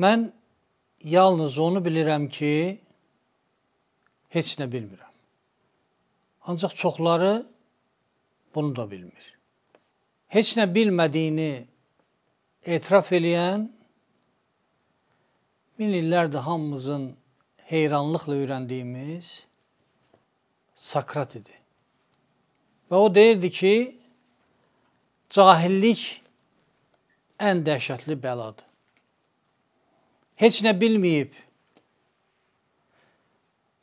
Mən yalnız onu bilirəm ki, heç nə bilmirəm. Ancaq çoxları bunu da bilmir. Heç nə bilmədiyini etiraf eləyən min illərdir hamımızın heyranlıqla öyrəndiyimiz Sakrat idi. Və o deyirdi ki, cahillik ən dəhşətli bəladır heç nə bilməyib,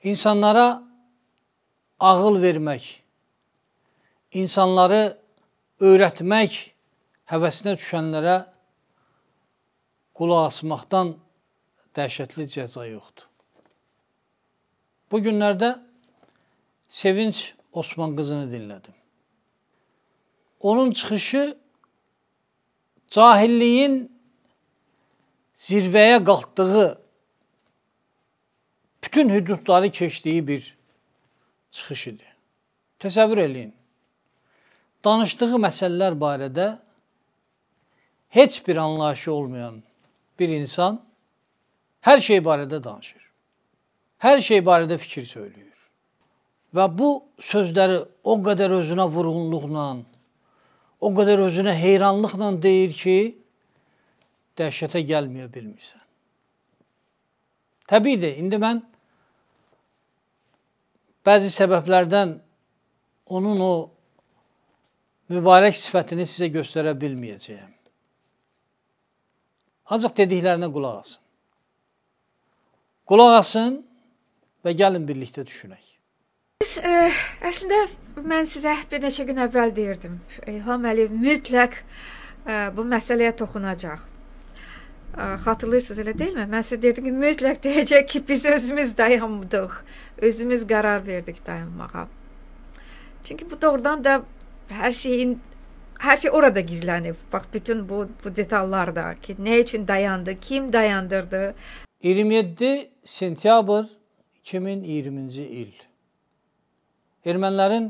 insanlara ağıl vermək, insanları öyrətmək həvəsinə düşənlərə qulaq asmaqdan dəhşətli cəza yoxdur. Bu günlərdə Sevinç Osman qızını dinlədim. Onun çıxışı cahilliyin zirvəyə qalxdığı bütün hüdudları keçdiyi bir çıxış idi. Təsəvvür eləyin. Danışdığı məsələlər barədə heç bir anlayışı olmayan bir insan hər şey barədə danışır. Hər şey barədə fikir söyləyir. Və bu sözləri o qədər özünə vurğunluqla, o qədər özünə heyranlıqla deyir ki, dəhşətə gəlməyə bilmirsən. Təbiidir, indi mən bəzi səbəblərdən onun o mübarək sifətini sizə göstərə bilməyəcəyəm. Ancaq dediklərinə qulaq asın. Qulaq asın və gəlin birlikdə düşünək. Biz, ə, e, əslində mən sizə bir neçə gün əvvəl deyirdim. İlham Əliyev mütləq ə, e, bu məsələyə toxunacaq. Xatırlayırsınız elə deyilmi? Mən sizə dedim ki, mütləq deyəcək ki, biz özümüz dayandıq. Özümüz qərar verdik dayanmağa. Çünki bu doğrudan da hər şeyin hər şey orada gizlənib. Bax bütün bu bu detallarda ki, nə üçün dayandı, kim dayandırdı. 27 sentyabr 2020-ci il. Ermənilərin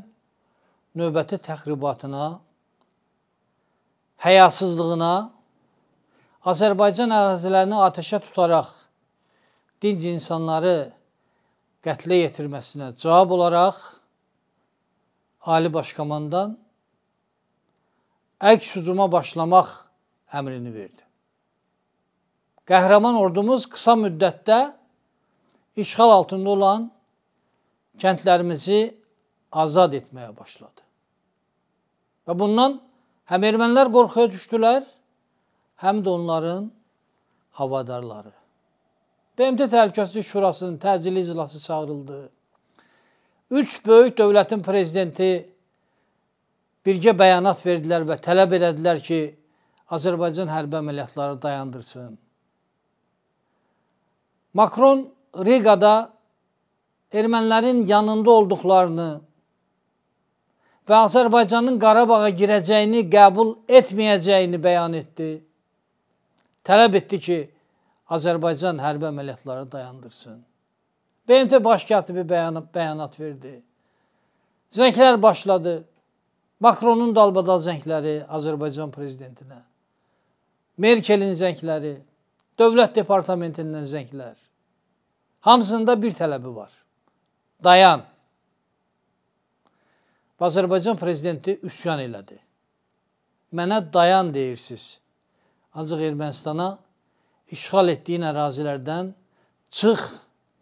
növbəti təxribatına, həyasızlığına Azərbaycan ərazilərini atəşə tutaraq dinc insanları qətlə yetirməsinə cavab olaraq Ali Başkomandan əks hücuma başlamaq əmrini verdi. Qəhrəman ordumuz qısa müddətdə işğal altında olan kəndlərimizi azad etməyə başladı. Və bundan həm ermənilər qorxuya düşdülər, həm də onların havadarları. BMT Təhlükəsizlik Şurasının təcili iclası çağırıldı. Üç böyük dövlətin prezidenti birgə bəyanat verdilər və tələb elədilər ki, Azərbaycan hərbi əməliyyatları dayandırsın. Makron Rigada ermənilərin yanında olduqlarını və Azərbaycanın Qarabağa girəcəyini qəbul etməyəcəyini bəyan etdi tələb etdi ki, Azərbaycan hərbi əməliyyatları dayandırsın. BMT baş katibi bəyanat, bəyanat verdi. Zənglər başladı. Makronun dalbadal zəngləri Azərbaycan prezidentinə. Merkelin zəngləri, Dövlət Departamentindən zənglər. Hamısında bir tələbi var. Dayan. Azərbaycan prezidenti üsyan elədi. Mənə dayan deyirsiz. Ancaq Ermənistana işğal etdiyin ərazilərdən çıx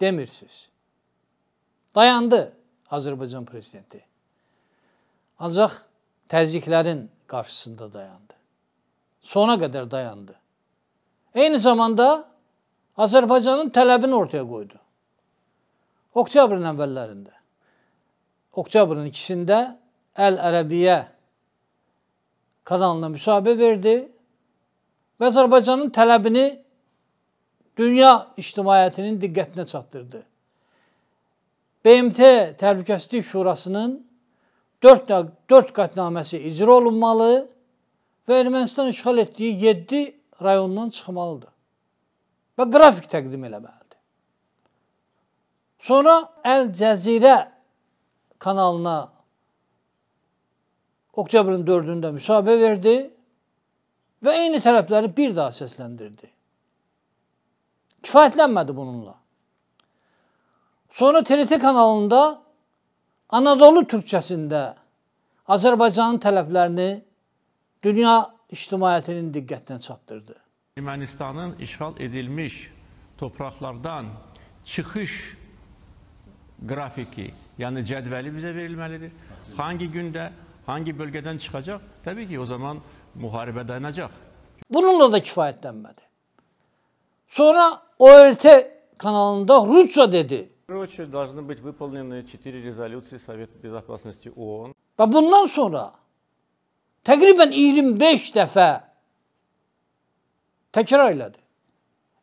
demirsiz. Dayandı Azərbaycan prezidenti. Ancaq təzyiqlərin qarşısında dayandı. Sona qədər dayandı. Eyni zamanda Azərbaycanın tələbini ortaya qoydu. Oktyabrın əvvəllərində, oktyabrın ikisində Əl Ərəbiyyə kanalına müsahibə verdi və Azərbaycanın tələbini dünya ictimaiyyətinin diqqətinə çatdırdı. BMT Təhlükəsizlik Şurasının 4 4 qətnaməsi icra olunmalı və Ermənistan işğal etdiyi 7 rayondan çıxmalıdır. Və qrafik təqdim eləməlidir. Sonra Əl Cəzirə kanalına oktyabrın 4-də müsahibə verdi və eyni tələbləri bir daha səsləndirdi. Kifayətlənmədi bununla. Sonra TRT kanalında Anadolu türkçəsində Azərbaycanın tələblərini dünya ictimaiyyətinin diqqətinə çatdırdı. Ermənistanın işğal edilmiş torpaqlardan çıxış qrafiki, yəni cədvəli bizə verilməlidir. Hangi gündə, hangi bölgədən çıxacaq? Təbii ki, o zaman müharibə dayanacaq. Bununla da kifayətlənmədi. Sonra ORT kanalında Rusça dedi. Короче, должны быть выполнены 4 резолюции Совета Безопасности ООН. Və bundan sonra təqribən 25 dəfə təkrar elədi.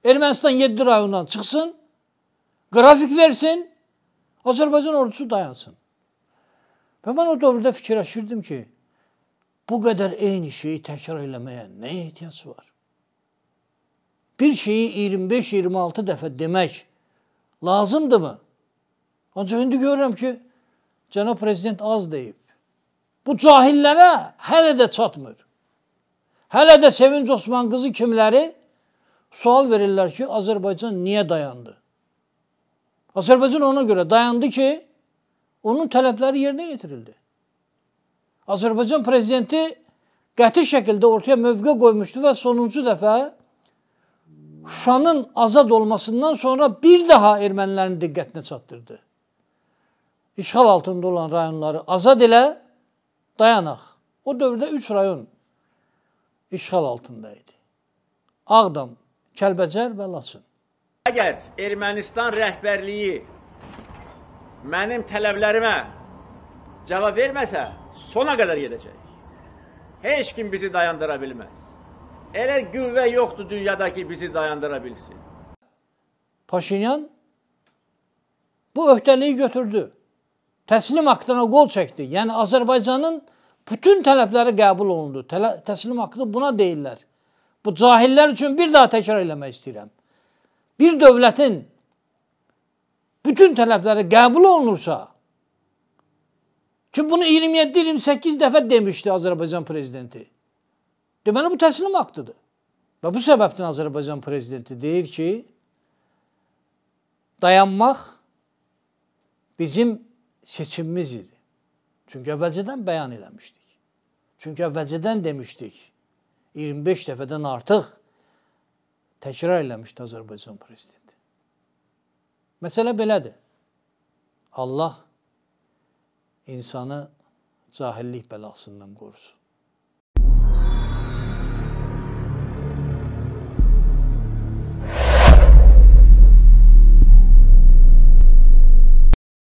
Ermənistan 7 rayondan çıxsın, qrafik versin, Azərbaycan ordusu dayansın. Və mən o dövrdə fikirləşirdim ki, bu qədər eyni şeyi təkrar eləməyə nə ehtiyac var? Bir şeyi 25-26 dəfə demək lazımdırmı? Ancaq indi görürəm ki, cənab prezident az deyib. Bu cahillərə hələ də çatmır. Hələ də Sevinç Osman qızı kimləri sual verirlər ki, Azərbaycan niyə dayandı? Azərbaycan ona görə dayandı ki, onun tələbləri yerinə yetirildi. Azərbaycan prezidenti qəti şəkildə ortaya mövqe qoymuşdu və sonuncu dəfə Şuşanın azad olmasından sonra bir daha ermənilərin diqqətinə çatdırdı. İşğal altında olan rayonları azad elə, dayanaq. O dövrdə 3 rayon işğal altında idi. Ağdam, Kəlbəcər və Laçın. Əgər Ermənistan rəhbərliyi mənim tələblərimə cavab verməsə, sona qədər gedəcəyik. Heç kim bizi dayandıra bilməz. Elə qüvvə yoxdur dünyada ki, bizi dayandıra bilsin. Paşinyan bu öhdəliyi götürdü. Təslim aktına qol çəkdi. Yəni Azərbaycanın bütün tələbləri qəbul olundu. Tələ təslim aktı buna deyirlər. Bu cahillər üçün bir daha təkrar eləmək istəyirəm. Bir dövlətin bütün tələbləri qəbul olunursa, Ki bunu 27-28 dəfə demişdi Azərbaycan prezidenti. Deməli, bu təslim haqqıdır. Və bu səbəbdən Azərbaycan prezidenti deyir ki, dayanmaq bizim seçimimiz idi. Çünki əvvəlcədən bəyan eləmişdik. Çünki əvvəlcədən demişdik. 25 dəfədən artıq təkrar eləmişdi Azərbaycan prezidenti. Məsələ belədir. Allah insanı cahillik bəlasından qorusun.